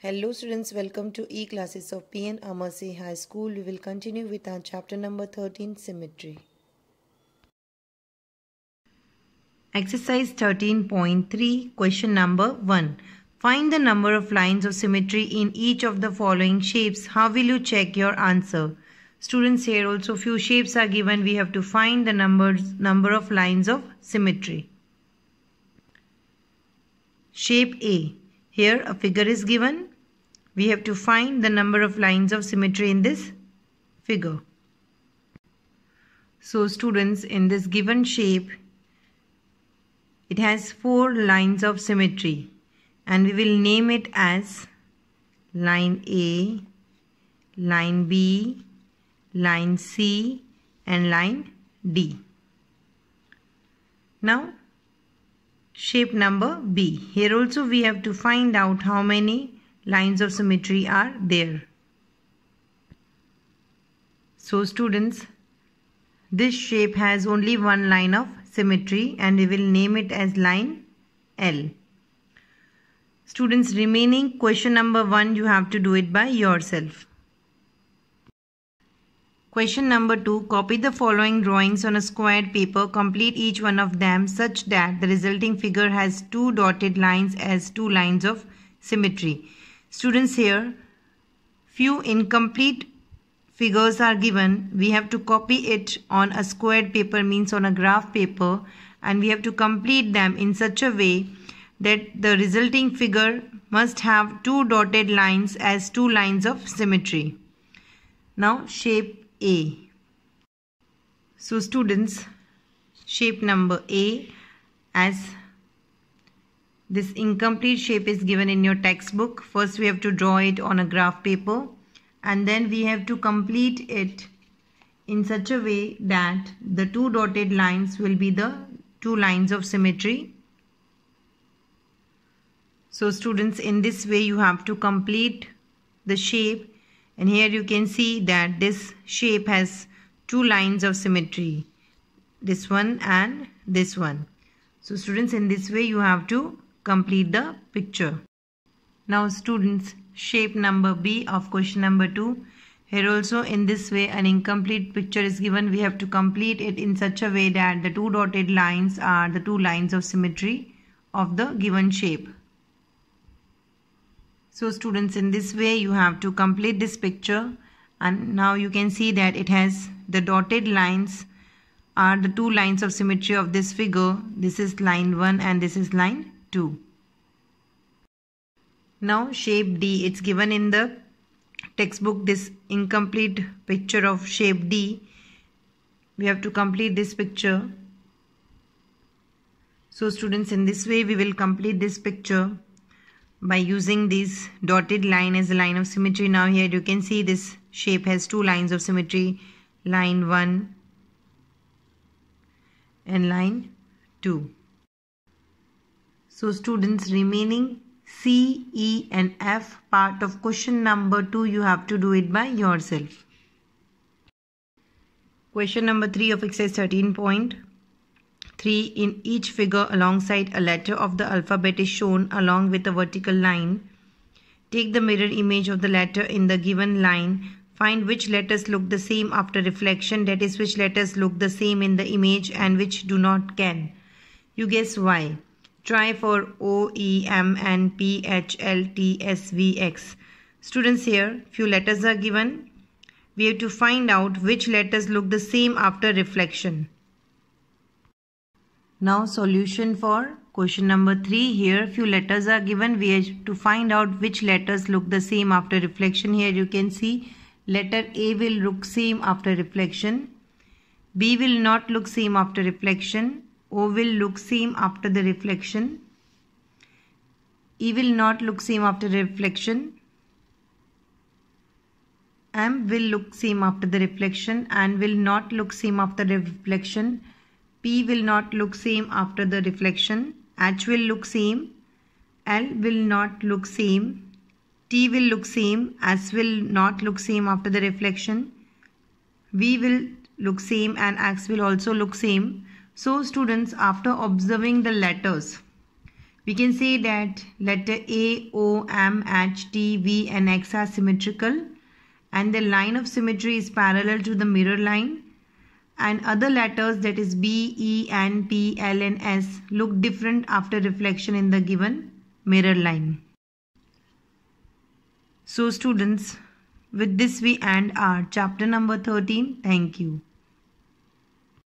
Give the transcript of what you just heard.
Hello students, welcome to E-Classes of PN Amase High School. We will continue with our chapter number 13, Symmetry. Exercise 13.3, question number 1. Find the number of lines of symmetry in each of the following shapes. How will you check your answer? Students, here also few shapes are given. We have to find the numbers, number of lines of symmetry. Shape A here a figure is given. We have to find the number of lines of symmetry in this figure. So students in this given shape it has four lines of symmetry and we will name it as line A, line B, line C and line D. Now shape number B. Here also we have to find out how many lines of symmetry are there. So students, this shape has only one line of symmetry and we will name it as line L. Students remaining question number 1 you have to do it by yourself. Question number 2. Copy the following drawings on a squared paper. Complete each one of them such that the resulting figure has two dotted lines as two lines of symmetry. Students here, few incomplete figures are given. We have to copy it on a squared paper means on a graph paper and we have to complete them in such a way that the resulting figure must have two dotted lines as two lines of symmetry. Now shape a. So students, shape number A as this incomplete shape is given in your textbook. First we have to draw it on a graph paper and then we have to complete it in such a way that the two dotted lines will be the two lines of symmetry. So students in this way you have to complete the shape and here you can see that this shape has two lines of symmetry this one and this one so students in this way you have to complete the picture now students shape number b of question number 2 here also in this way an incomplete picture is given we have to complete it in such a way that the two dotted lines are the two lines of symmetry of the given shape so students in this way you have to complete this picture and now you can see that it has the dotted lines are the two lines of symmetry of this figure. This is line 1 and this is line 2. Now shape D. It's given in the textbook this incomplete picture of shape D. We have to complete this picture. So students in this way we will complete this picture by using this dotted line as a line of symmetry now here you can see this shape has two lines of symmetry line 1 and line 2 so students remaining C, E and F part of question number 2 you have to do it by yourself. Question number 3 of exercise 13 point. 3 in each figure alongside a letter of the alphabet is shown along with a vertical line. Take the mirror image of the letter in the given line. Find which letters look the same after reflection, that is, which letters look the same in the image and which do not can. You guess why. Try for O, E, M, and P, H, L, T, S, V, X. Students, here few letters are given. We have to find out which letters look the same after reflection. Now solution for question number 3 here few letters are given we have to find out which letters look the same after reflection here you can see letter A will look same after reflection B will not look same after reflection O will look same after the reflection E will not look same after reflection M will look same after the reflection and will not look same after the reflection P will not look same after the reflection. H will look same. L will not look same. T will look same. S will not look same after the reflection. V will look same and X will also look same. So students after observing the letters we can say that letter A, O, M, H, T, V and X are symmetrical and the line of symmetry is parallel to the mirror line and other letters that is B, E, N, P, L and S look different after reflection in the given mirror line. So students, with this we end our chapter number 13. Thank you.